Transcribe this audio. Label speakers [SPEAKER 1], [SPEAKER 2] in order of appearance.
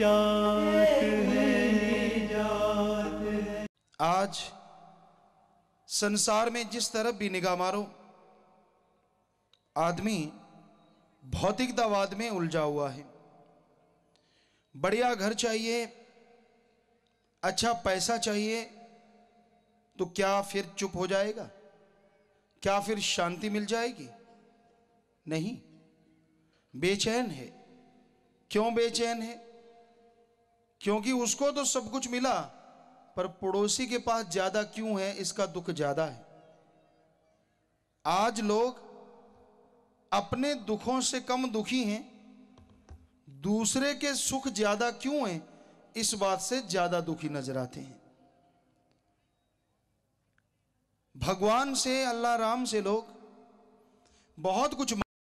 [SPEAKER 1] जात
[SPEAKER 2] है आज संसार में जिस तरफ भी निगाह मारो आदमी भौतिकतावाद में उलझा हुआ है बढ़िया घर चाहिए अच्छा पैसा चाहिए तो क्या फिर चुप हो जाएगा क्या फिर शांति मिल जाएगी नहीं बेचैन है क्यों बेचैन है क्योंकि उसको तो सब कुछ मिला पर पड़ोसी के पास ज्यादा क्यों है इसका दुख ज्यादा है आज लोग अपने दुखों से कम दुखी हैं दूसरे के सुख ज्यादा क्यों हैं इस बात से ज्यादा दुखी नजर आते हैं भगवान से अल्लाह राम से लोग बहुत कुछ